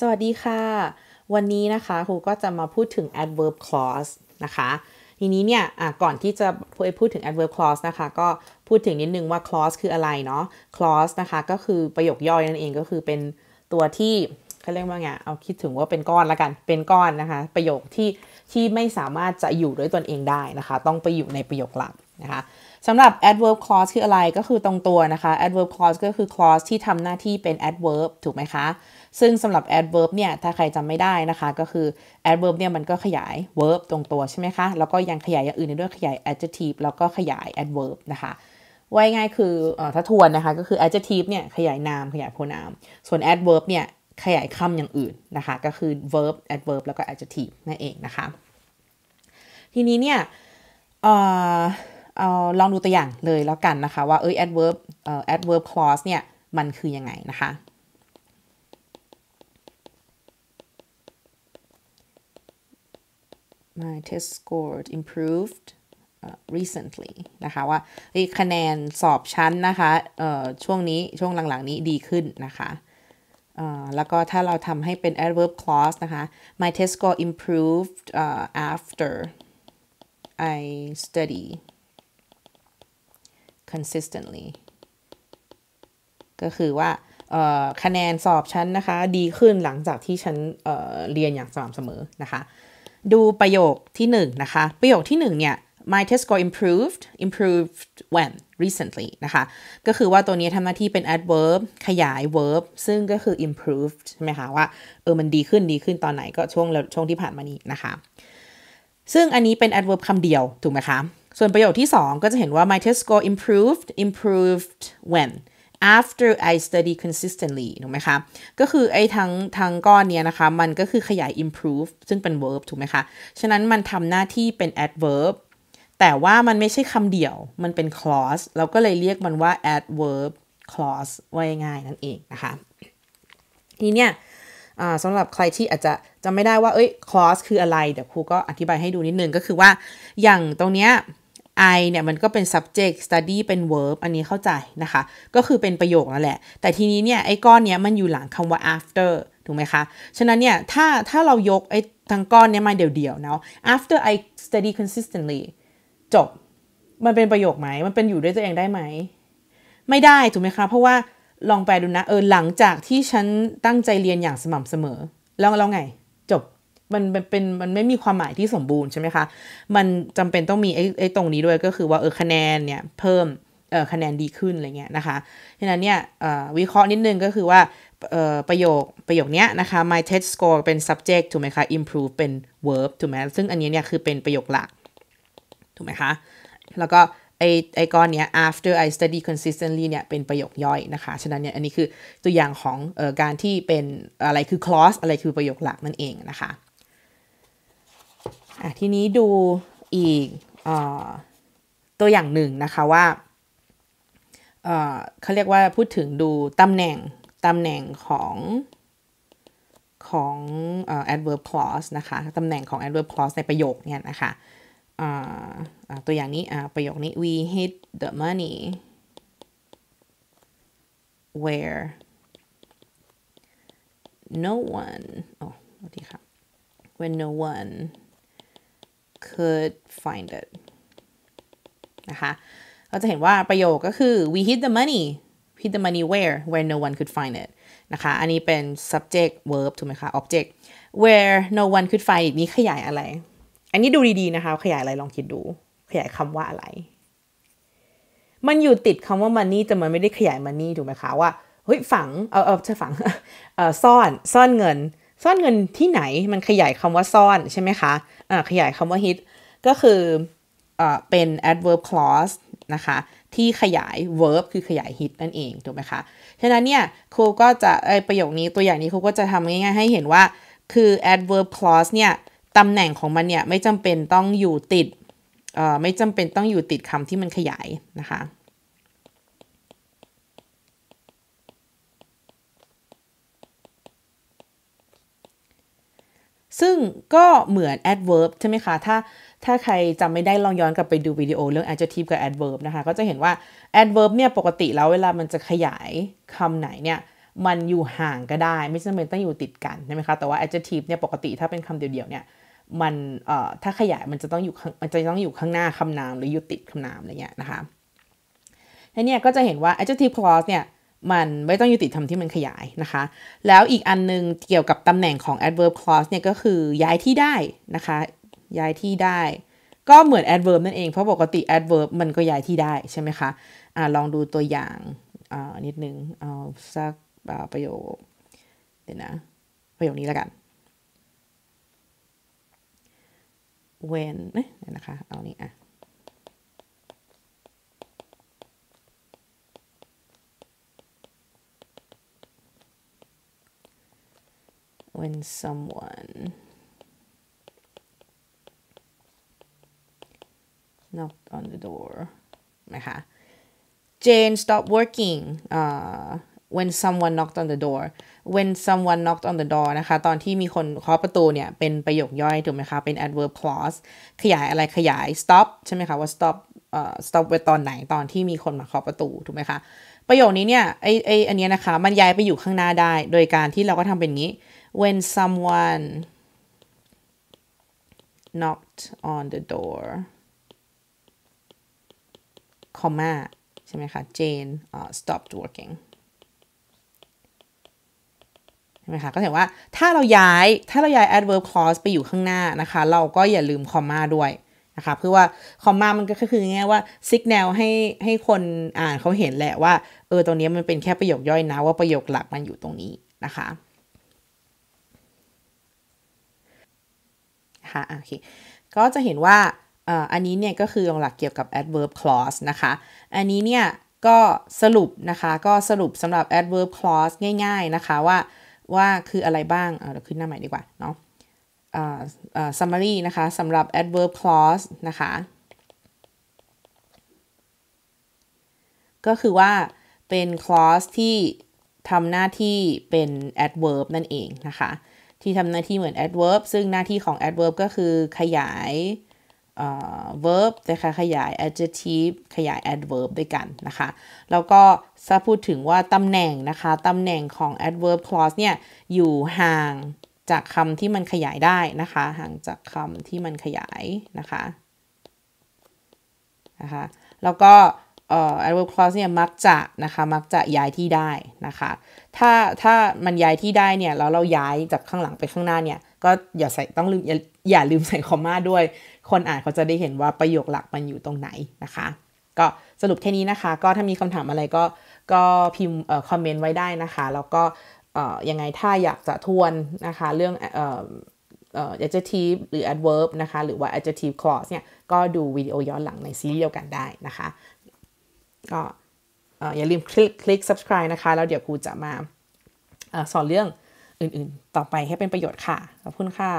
สวัสดีค่ะ วันนี้นะคะครูก็จะมาพูดถึง adverb clause นะคะทีนี้เนี่ยก่อนที่จะพูดถึง adverb clause นะคะ ก็พูดถึงนิดนึงว่า clause คืออะไรเนาะ clause นะคะ ก็คือประโยคย่อยนั่นเองก็คือเป็นตัวที่เขาเรียกว่าไงเอาคิดถึงว่าเป็นก้อนละกัน เป็นก้อนนะคะ ประโยคที่ที่ไม่สามารถจะอยู่ด้วยตนเองได้นะคะ ต้องไปอยู่ในประโยคหลักนะคะสำหรับ adverb clause คืออะไรก็คือตรงตัวนะคะ adverb clause ก็คือ clause ที่ทำหน้าที่เป็น adverb ถูกไหมคะซึ่งสำหรับ adverb เนี่ย ถ้าใครจำไม่ได้นะคะ ก็คือ adverb เนี่ยมันก็ขยาย verb ตรง ตัวใช่ไหมคะ แล้วก็ยังขยายอย่างอื่นด้วยขยาย adjective แล้วก็ขยาย adverb นะคะว่ายง่ายคือถ้าทวนนะคะก็คือ adjective เนี่ยขยายนามขยายพ r นาม ส่วน adverb เนี่ยขยายคำอย่างอื่นนะคะ ก็คือ verb adverb แล้วก็ adjective นั่นเองนะคะ ทีนี้เนี่ยลองดูตัวอย่างเลยแล้วกันนะคะว่าเออ adverb adverb clause เนี่ยมันคือยังไงนะคะ my test score improved recently นะคะว่าคะแนนสอบชั้นนะคะช่วงนี้ช่วงหลังๆนี้ดีขึ้นนะคะ แล้วก็ถ้าเราทำให้เป็น adverb clause นะคะ my test score improved uh, after I study consistently ก็คือว่าคะแนนสอบชั้นนะคะ ดีขึ้นหลังจากที่ฉันเเรียนอย่างสม่ำเสมอนะคะดูประโยคที่1นนะคะ ประโยคที่1เนี่ย my test score improved improved when recently นะคะ ก็คือว่าตัวนี้ทำหน้าที่เป็น adverb ขยาย verb ซึ่งก็คือ improved ใช่ไหมคะ ว่าเออมันดีขึ้นดีขึ้นตอนไหนก็ช่วงช่วงที่ผ่านมานี้นะคะ ซึ่งอันนี้เป็น adverb คำเดียว ถูกไหมคะ ส่วนประโยคที่ 2 ก็จะเห็นว่า my test score improved improved when after I study consistently ถูกไหมคะ ก็คือไอ้ทั้งทั้งก้อนเนี้ยนะคะ มันก็คือขยาย improve ซึ่งเป็น verb ถูกไหมคะ ฉะนั้นมันทำหน้าที่เป็น adverb แต่ว่ามันไม่ใช่คำเดียว มันเป็น clause เราก็เลยเรียกมันว่า adverb clause ว่าง่ายนั่นเองนะคะ ทีเนี้ยสำหรับใครที่อาจจะจำไม่ได้ว่า เอ้ย clause คืออะไร เดี๋ยวครูก็อธิบายให้ดูนิดนึง ก็คือว่า อย่างตรงเนี้ย I เนี่ยมันก็เป็น subject study เป็น verb อันนี้เข้าใจนะคะ ก็คือเป็นประโยคนั่นแหละ แต่ทีนี้เนี่ย ไอ้ก้อนเนี้ยมันอยู่หลังคำว่า after ถูกไหมคะ ฉะนั้นเนี่ย ถ้าถ้าเรายก ไอ้ทั้งก้อนเนี้ยมาเดี่ยวๆเนาะ after I study consistently จบ มันเป็นประโยคไหม มันเป็นอยู่ด้วยตัวเองได้ไหม ไม่ได้ถูกไหมคะ เพราะว่าลองแปลดูนะ เออหลังจากที่ฉันตั้งใจเรียนอย่างสม่ำเสมอแล้วเราไงมันเป็นมันไม่มีความหมายที่สมบูรณ์ใช่ไหมคะ มันจำเป็นต้องมีไอ้ไอ้ตรงนี้ด้วยก็คือว่าเออคะแนนเนี่ย เพิ่มเออคะแนนดีขึ้นอะไรเงี้ยนะคะ ฉะนั้นเนี่ยวิเคราะห์นิดนึงก็คือว่าประโยคประโยคนี้นะคะ my test score เป็น subject ถูกไหมคะ improve เป็น verb ถูกไหม ซึ่งอันนี้เนี่ยคือเป็นประโยคหลัก ถูกไหมคะ แล้วก็ ไอไอก้อนเนี้ย after I study consistently เนี่ยเป็นประโยคย่อยนะคะ ฉะนั้นเนี่ยอันนี้คือตัวอย่างของอการที่เป็นอะไรคือ clause อะไรคือประโยคหลักนั่นเองนะคะทีนี้ดูอีกอตัวอย่างหนึ่งนะคะ ว่าเขาเรียกว่าพูดถึงดูตำแหน่ง ตำแหน่งของ ของ adverb clause นะคะ ตำแหน่งของ adverb clause ในประโยคเนี่ยนะคะตัวอย่างนี้ประโยคนี้ we hid the money where no one โอ้ดีค่ะ when no one could find it นะคะเราจะเห็นว่าประโยคก็คือ we hid the money hid the money where where no one could find it นะคะ อันนี้เป็น subject verb ถูกไหมคะ object where no one could find it นี้ขยายอะไร อันนี้ดูดีๆนะคะ ขยายอะไรลองคิดดู ขยายคำว่าอะไร มันอยู่ติดคำว่า money แต่มันไม่ได้ขยาย money ถูกไหมคะ ว่าเฮ้ยฝัง เอาเอาจะฝังเอ่อซ่อน ซ่อนเงินซ่อนเงินที่ไหนมันขยายคำว่าซ่อนใช่ไหมคะะขยายคำว่า hid ก็คืออเป็น adverb clause นะคะ ที่ขยาย verb คือขยาย hid นั่นเอง ถูกไหมคะ ฉะนั้นเนี่ยครูก็จะประโยคนี้ตัวอย่างนี้ครูก็จะทำง่ายๆให้เห็นว่าคือ adverb clause เนี่ยตำแหน่งของมันเนี่ยไม่จำเป็นต้องอยู่ติดไม่จำเป็นต้องอยู่ติดคำที่มันขยายนะคะซึ่งก็เหมือน adverb ใช่ไหมคะ ถ้าถ้าใครจำไม่ได้ลองย้อนกลับไปดูวิดีโอเรื่อง adjective กับ adverb นะคะก็จะเห็นว่า adverb เนี่ยปกติแล้วเวลามันจะขยายคำไหนเนี่ย มันอยู่ห่างก็ได้ไม่จำเป็นต้องอยู่ติดกันใช่ไหมคะแต่ว่า adjective เนี่ยปกติถ้าเป็นคำเดียวๆเนี่ยมันเอ่อถ้าขยายมันจะต้องอยู่มันจะต้องอยู่ข้างหน้าคำนามหรืออยู่ติดคำนามอะไรเงี้ยนะคะทีนี้ก็จะเห็นว่า adjective clause เนี่ยมันไม่ต้องยุติธรรมที่มันขยายนะคะ แล้วอีกอันนึงเกี่ยวกับตำแหน่งของ adverb clause เนี่ยก็คือย้ายที่ได้นะคะย้ายที่ได้ ก็เหมือน adverb นั่นเอง เพราะปกติ adverb มันก็ย้ายที่ได้ใช่ไหมคะอะลองดูตัวอย่างนิดนึง เอาสักประโยคเดี๋ยวนะประโยคนี้แล้วกัน when เนี่ยนะคะ เอานี้อ่ะ when someone knocked on the door h ะคะ Jane stopped working uh, when someone knocked on the door when someone knocked on the door นะคะตอนที่มีคนเคาะประตูเนี่ย เป็นประโยคย่อย ถูกไหมคะ เป็น adverb clause ขยายอะไรขยาย stop ใช่ไหมคะ ว่า stop เอ่อ stop ไว้ตอนไหนตอนที่มีคนมาเคาะประตู ถูกไหมคะ ประโยคนี้เนี่ยไอไออันนี้นะคะ มันย้ายไปอยู่ข้างหน้าได้โดยการที่เราก็ทำเป็นงี้ when someone knocked on the door comma ใช่ไหมคะ Jane uh, stopped working ใช่ไหมคะ ก็แปลว่าถ้าเราย้ายถ้าเราย้าย adverb clause ไปอยู่ข้างหน้านะคะ เราก็อย่าลืมคอมมาด้วยนะคะ เพื่อว่าคอมมามันก็คือง่ายว่า s ิกแนลให้ให้คนอ่านเขาเห็นแหละว่า เออตรงนี้มันเป็นแค่ประโยคย่อยนะว่าประโยคหลักมันอยู่ตรงนี้นะคะคะโอเคก็จะเห็นว่าอันนี้เนี่ยก็คือองหลักเกี่ยวกับ adverb clause นะคะ อันนี้เนี่ยก็สรุปนะคะก็สรุปสำหรับ adverb clause ง่ายๆ นะคะว่า ว่าคืออะไรบ้างเราขึ้นหน้าใหม่ดีกว่าเนาะ summary นะคะสำหรับ adverb clause นะคะ ก็คือว่าเป็น clause ที่ทำหน้าที่เป็น adverb นั่นเองนะคะที่ทำหน้าที่เหมือน adverb ซึ่งหน้าที่ของ adverb ก็คือขยาย verb นะคะขยาย adjective ขยาย adverb ด้วยกันนะคะ แล้วก็ถ้าพูดถึงว่าตำแหน่งนะคะ ตำแหน่งของ adverb clause เนี่ย อยู่ห่างจากคำที่มันขยายได้นะคะ ห่างจากคำที่มันขยายนะคะ นะคะ แล้วก็เอ่อ adverb clause เนี่ยมักจะนะคะมักจะย้ายที่ได้นะคะถ้าถ้ามันย้ายที่ได้เนี่ยแล้วเราย้ายจากข้างหลังไปข้างหน้าเนี่ยก็อย่าใส่ต้องลืมอย่าลืมใส่คอมมาด้วย คนอ่านเขาจะได้เห็นว่าประโยคหลักมันอยู่ตรงไหนนะคะ ก็สรุปแค่นี้นะคะ ก็ถ้ามีคำถามอะไรก็ก็พิมพ์คอมเมนต์ไว้ได้นะคะแล้วก็ยังไงถ้าอยากจะทวนนะคะเรื่องเอ่อ adjective หรือ adverb นะคะหรือว่า adjective clause เนี่ยก็ดูวิดีโอย้อนหลังในซีรีส์เดียวกันได้นะคะก็อย่าลืมคลิก คลิก subscribe นะคะแล้วเดี๋ยวครูจะมาอสอนเรื่องอื่นๆ ต่อไปให้เป็นประโยชน์ค่ะ ขอบคุณค่ะ